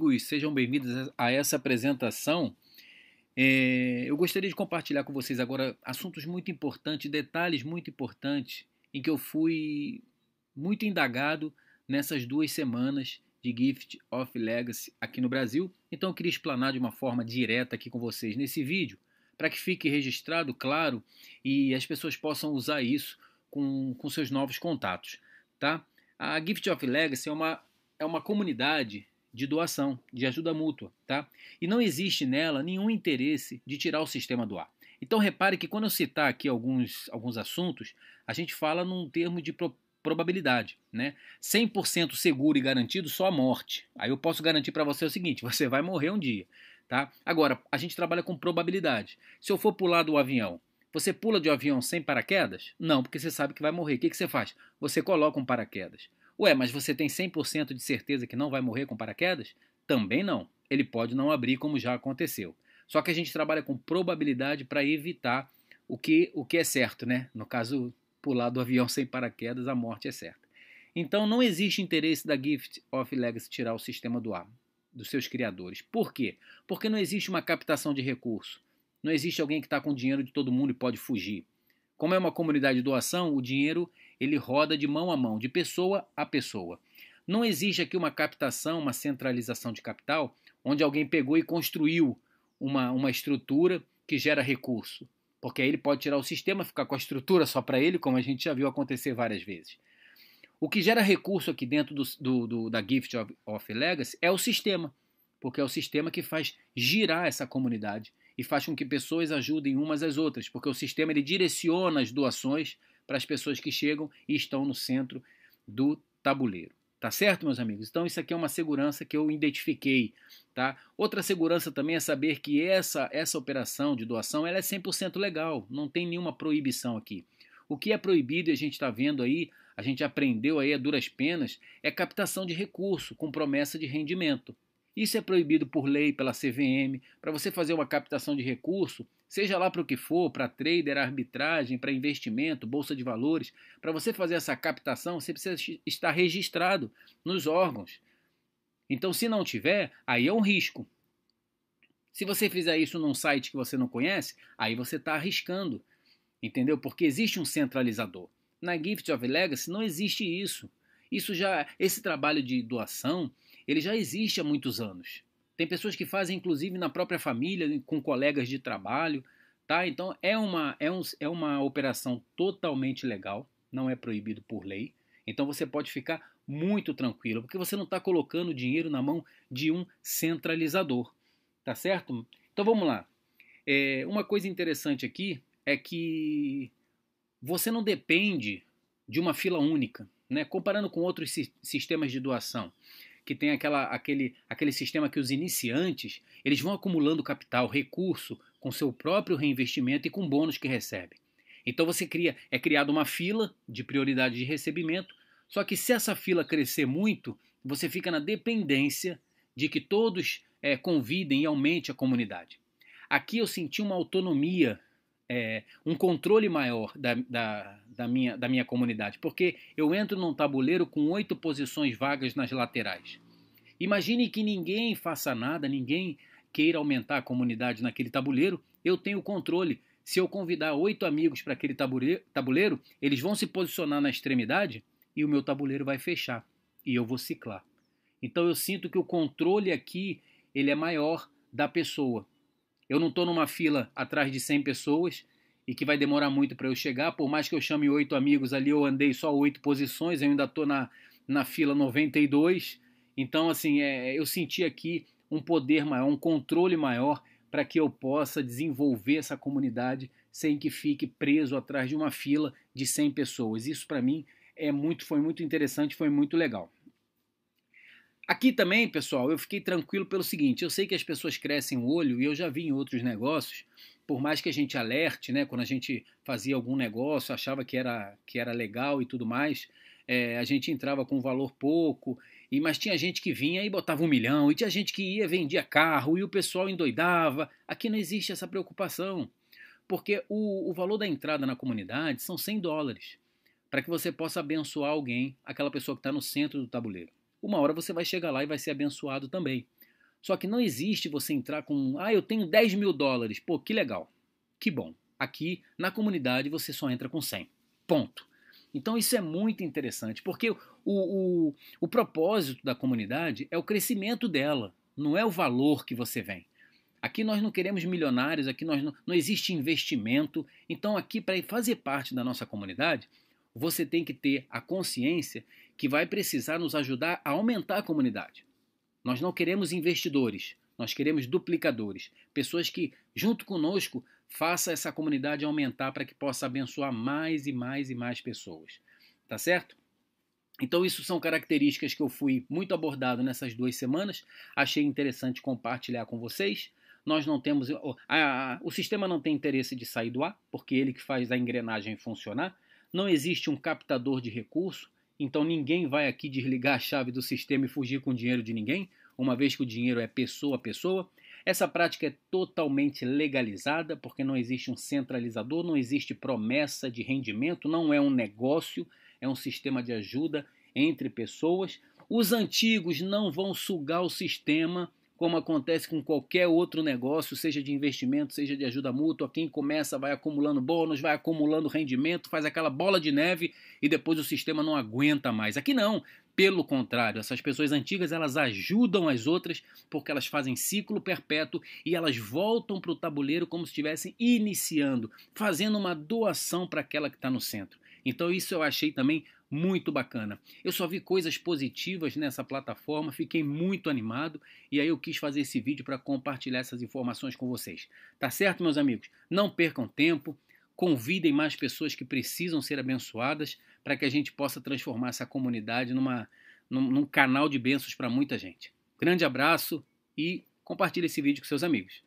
amigos, sejam bem-vindos a essa apresentação. É, eu gostaria de compartilhar com vocês agora assuntos muito importantes, detalhes muito importantes, em que eu fui muito indagado nessas duas semanas de Gift of Legacy aqui no Brasil. Então eu queria explanar de uma forma direta aqui com vocês nesse vídeo, para que fique registrado, claro, e as pessoas possam usar isso com, com seus novos contatos, tá? A Gift of Legacy é uma, é uma comunidade de doação, de ajuda mútua, tá? E não existe nela nenhum interesse de tirar o sistema do ar. Então repare que quando eu citar aqui alguns, alguns assuntos, a gente fala num termo de pro, probabilidade, né? 100% seguro e garantido só a morte. Aí eu posso garantir para você o seguinte, você vai morrer um dia, tá? Agora, a gente trabalha com probabilidade. Se eu for pular do avião, você pula de um avião sem paraquedas? Não, porque você sabe que vai morrer. O que, que você faz? Você coloca um paraquedas. Ué, mas você tem 100% de certeza que não vai morrer com paraquedas? Também não. Ele pode não abrir, como já aconteceu. Só que a gente trabalha com probabilidade para evitar o que, o que é certo, né? No caso, pular do avião sem paraquedas, a morte é certa. Então, não existe interesse da Gift of Legacy tirar o sistema do ar, dos seus criadores. Por quê? Porque não existe uma captação de recurso. Não existe alguém que está com o dinheiro de todo mundo e pode fugir. Como é uma comunidade de doação, o dinheiro ele roda de mão a mão, de pessoa a pessoa. Não existe aqui uma captação, uma centralização de capital, onde alguém pegou e construiu uma, uma estrutura que gera recurso. Porque aí ele pode tirar o sistema, ficar com a estrutura só para ele, como a gente já viu acontecer várias vezes. O que gera recurso aqui dentro do, do, do da Gift of, of Legacy é o sistema, porque é o sistema que faz girar essa comunidade e faz com que pessoas ajudem umas às outras, porque o sistema ele direciona as doações para as pessoas que chegam e estão no centro do tabuleiro. Tá certo, meus amigos? Então, isso aqui é uma segurança que eu identifiquei, tá? Outra segurança também é saber que essa, essa operação de doação ela é 100% legal, não tem nenhuma proibição aqui. O que é proibido, e a gente está vendo aí, a gente aprendeu aí a duras penas, é captação de recurso com promessa de rendimento. Isso é proibido por lei, pela CVM. Para você fazer uma captação de recurso, seja lá para o que for, para trader, arbitragem, para investimento, bolsa de valores, para você fazer essa captação, você precisa estar registrado nos órgãos. Então, se não tiver, aí é um risco. Se você fizer isso num site que você não conhece, aí você está arriscando, entendeu? Porque existe um centralizador. Na Gift of Legacy não existe isso. Isso já, esse trabalho de doação, ele já existe há muitos anos. Tem pessoas que fazem, inclusive, na própria família, com colegas de trabalho, tá? Então é uma, é um, é uma operação totalmente legal, não é proibido por lei. Então você pode ficar muito tranquilo, porque você não está colocando dinheiro na mão de um centralizador, tá certo? Então vamos lá. É, uma coisa interessante aqui é que você não depende de uma fila única, né? Comparando com outros si sistemas de doação que tem aquela, aquele, aquele sistema que os iniciantes eles vão acumulando capital, recurso, com seu próprio reinvestimento e com bônus que recebem. Então você cria, é criada uma fila de prioridade de recebimento, só que se essa fila crescer muito, você fica na dependência de que todos é, convidem e aumente a comunidade. Aqui eu senti uma autonomia é, um controle maior da, da, da, minha, da minha comunidade, porque eu entro num tabuleiro com oito posições vagas nas laterais. Imagine que ninguém faça nada, ninguém queira aumentar a comunidade naquele tabuleiro, eu tenho controle. Se eu convidar oito amigos para aquele tabuleiro, eles vão se posicionar na extremidade e o meu tabuleiro vai fechar e eu vou ciclar. Então eu sinto que o controle aqui ele é maior da pessoa. Eu não estou numa fila atrás de 100 pessoas e que vai demorar muito para eu chegar, por mais que eu chame oito amigos ali, eu andei só oito posições, eu ainda estou na, na fila 92. Então, assim, é, eu senti aqui um poder maior, um controle maior para que eu possa desenvolver essa comunidade sem que fique preso atrás de uma fila de 100 pessoas. Isso para mim é muito, foi muito interessante, foi muito legal. Aqui também, pessoal, eu fiquei tranquilo pelo seguinte: eu sei que as pessoas crescem o olho e eu já vi em outros negócios, por mais que a gente alerte, né, quando a gente fazia algum negócio, achava que era, que era legal e tudo mais, é, a gente entrava com valor pouco, e mas tinha gente que vinha e botava um milhão, e tinha gente que ia vendia carro, e o pessoal endoidava. Aqui não existe essa preocupação, porque o, o valor da entrada na comunidade são 100 dólares, para que você possa abençoar alguém, aquela pessoa que está no centro do tabuleiro uma hora você vai chegar lá e vai ser abençoado também. Só que não existe você entrar com, ah, eu tenho 10 mil dólares. Pô, que legal. Que bom. Aqui na comunidade você só entra com 100. Ponto. Então isso é muito interessante, porque o, o, o propósito da comunidade é o crescimento dela, não é o valor que você vem. Aqui nós não queremos milionários, aqui nós não, não existe investimento. Então, aqui para fazer parte da nossa comunidade, você tem que ter a consciência que vai precisar nos ajudar a aumentar a comunidade. Nós não queremos investidores, nós queremos duplicadores, pessoas que, junto conosco, façam essa comunidade aumentar para que possa abençoar mais e mais e mais pessoas. Tá certo? Então, isso são características que eu fui muito abordado nessas duas semanas. Achei interessante compartilhar com vocês. Nós não temos. A, a, o sistema não tem interesse de sair do ar, porque ele que faz a engrenagem funcionar. Não existe um captador de recurso, então ninguém vai aqui desligar a chave do sistema e fugir com o dinheiro de ninguém, uma vez que o dinheiro é pessoa a pessoa. Essa prática é totalmente legalizada, porque não existe um centralizador, não existe promessa de rendimento, não é um negócio, é um sistema de ajuda entre pessoas. Os antigos não vão sugar o sistema como acontece com qualquer outro negócio, seja de investimento, seja de ajuda mútua. Quem começa vai acumulando bônus, vai acumulando rendimento, faz aquela bola de neve e depois o sistema não aguenta mais. Aqui não. Pelo contrário, essas pessoas antigas elas ajudam as outras porque elas fazem ciclo perpétuo e elas voltam para o tabuleiro como se estivessem iniciando, fazendo uma doação para aquela que está no centro. Então isso eu achei também muito bacana. Eu só vi coisas positivas nessa plataforma, fiquei muito animado e aí eu quis fazer esse vídeo para compartilhar essas informações com vocês. Tá certo, meus amigos? Não percam tempo, convidem mais pessoas que precisam ser abençoadas para que a gente possa transformar essa comunidade numa, num, num canal de bênçãos para muita gente. Grande abraço e compartilhe esse vídeo com seus amigos.